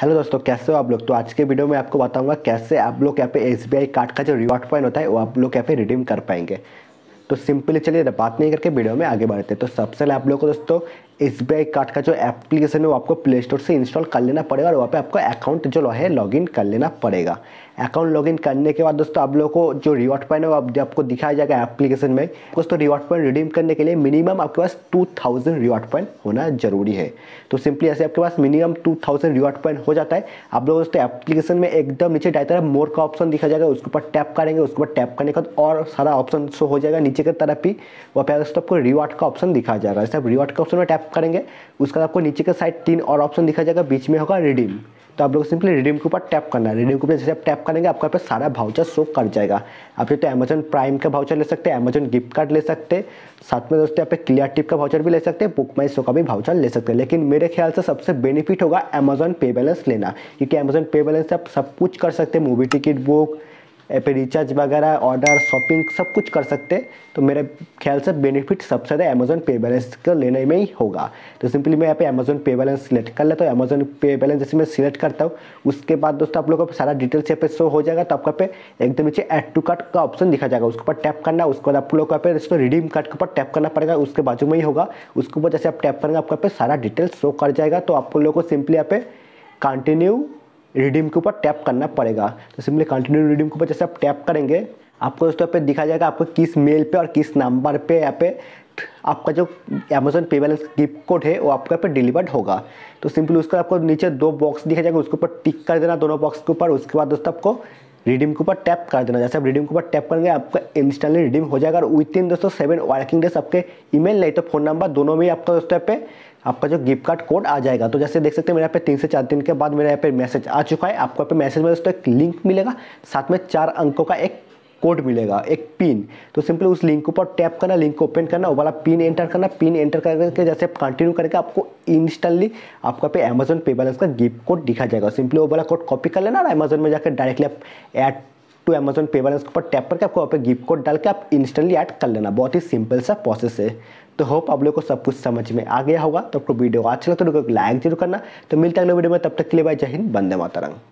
hello दोस्तों कैसे हो आप लोग तो आज के वीडियो में आपको बताऊंगा कैसे आप लोग यहाँ पे एस कार्ड का जो रिवॉर्ड पॉइंट होता है वो आप लोग यहाँ पे रिडीम कर पाएंगे तो सिंपली चलिए बात नहीं करके वीडियो में आगे बढ़ते हैं तो सबसे पहले आप लोग को दोस्तों एस बी आई कार्ड का जो एप्लीकेशन है वो आपको प्ले स्टोर से इंस्टॉल कर लेना पड़ेगा और वहाँ पे आपको अकाउंट जो है लॉगिन कर लेना पड़ेगा अकाउंट लॉगिन करने के बाद दोस्तों आप लोगों को जो रिवॉर्ड पॉइंट है वो आप आपको दिखाया जाएगा एप्लीकेशन में दोस्तों रिवॉर्ड पॉइंट रिडीम करने के लिए मिनिमम आपके पास टू थाउजेंड रिवॉर्ड पॉइंट होना जरूरी है तो सिंपली ऐसे आपके पास minimum two thousand reward point हो जाता है आप लोग दोस्तों एप्लीकेशन में एकदम नीचे डाई तरफ मोर का ऑप्शन दिखा जाएगा उसके ऊपर टैप करेंगे उसके ऊपर टैप करने के बाद और सारा ऑप्शन शो हो जाएगा नीचे की तरफ भी वहाँ पे दोस्तों आपको रिवॉर्ड का ऑप्शन दिखा जाएगा जैसे आप रिवॉर्ड का ऑप्शन में टैप करेंगे उसके बाद आपको नीचे के साइड तीन और ऑप्शन दिखा जाएगा बीच में होगा रिडीम तो आप लोग सिंपली रिडीम के ऊपर टैप करना है रिडीम के ऊपर जैसे आप टैप करेंगे आपका पे सारा भाउचर शो कर जाएगा आप तो अमेजन प्राइम का भाउचर ले सकते हैं अमेजन गिफ्ट कार्ड ले सकते हैं साथ में दोस्तों आप पे क्लियर टिप का भाउचर भी ले सकते हैं बुक माई शो का भी भाउचर ले सकते हैं लेकिन मेरे ख्याल से सबसे बेनिफिट होगा अमेजन पे बैलेंस लेना क्योंकि अमेजन पे बैलेंस से आप सब कुछ कर सकते हैं मूवी टिकट बुक फिर रिचार्ज वगैरह ऑर्डर शॉपिंग सब कुछ कर सकते तो मेरे ख्याल से बेनिफिट सबसे ज़्यादा अमेजोन पे बैलेंस को लेने में ही होगा तो सिंपली मैं यहाँ पे अमेजोन पे बैलेंस सिलेक्ट कर लेता हूँ अमेजोन पे बैलेंस जैसे मैं सिलेक्ट करता हूँ उसके बाद दोस्तों आप लोगों को सारा डिटेल्स यहाँ पे शो हो जाएगा तो आपका पे एकदम नीचे एड टू कार्ड का ऑप्शन दिखा जाएगा उसके ऊपर टैप करना उसके बाद आप लोग का पे इसको रिडीम कार्ड के ऊपर टैप करना पड़ेगा उसके बाजू में ही होगा उसके ऊपर जैसे आप टैप करेंगे आपका पे सारा डिटेल्स शो कर जाएगा तो आप लोगों को सिंपली यहाँ पे कंटिन्यू रिडीम के ऊपर टैप करना पड़ेगा तो सिंपली कंटिन्यू रिडीम के ऊपर जैसे आप टैप करेंगे आपको दोस्तों यहाँ पे दिखा जाएगा आपको किस मेल पे और किस नंबर पे यहाँ पे आपका जो अमेजोन पे बैलेंस गिफ्ट कोड है वो आपके यहाँ पे डिलीवर्ड होगा तो सिंपली उसका आपको नीचे दो बॉक्स दिखा जाएगा उसके ऊपर टिक कर देना दोनों बॉक्स के ऊपर उसके बाद दोस्तों आपको रिडीम के ऊपर टैप कर देना जैसे आप रिडीम के ऊपर टैप करेंगे आपका इंस्टेंटली रिडीम हो जाएगा और विद इन दोस्तों सेवन वर्किंग डेज आपके ईमेल नहीं तो फ़ोन नंबर दोनों में आपका दोस्तों यहाँ पे आपका जो गिफ्ट कार्ड कोड आ जाएगा तो जैसे देख सकते हैं मेरे यहाँ पे तीन से चार दिन के बाद मेरे यहाँ पे मैसेज आ चुका है आपको यहाँ पे मैसेज में दोस्तों एक लिंक मिलेगा साथ में चार अंकों का एक कोड मिलेगा एक पिन तो सिंपली उस लिंक के ऊपर टैप करना लिंक को ओपन करना वाला पिन एंटर करना पिन एंटर करके जैसे आप कंटिन्यू करके आपको इंस्टेंटली आपका पे अमेजन पे बैलेंस का गिफ्ट कोड दिखा जाएगा सिंपली वो वाला कोड कॉपी कर लेना और अमेजोन में जाकर डायरेक्टली आप add to Amazon Pay balance के ऊपर टैप करके आपको वहाँ पर गिफ्ट कोड डाल के आप इंस्टेंटली ऐड कर लेना बहुत ही सिंपल सा प्रोसेस है तो होप आप लोग को सब कुछ समझ में आ गया होगा तो आपको वीडियो अच्छा लगा तो लोग लाइक जरूर करना तो मिलता है अगले वीडियो में तब तक के लिए भाई जय हिंद बंदे माता रंग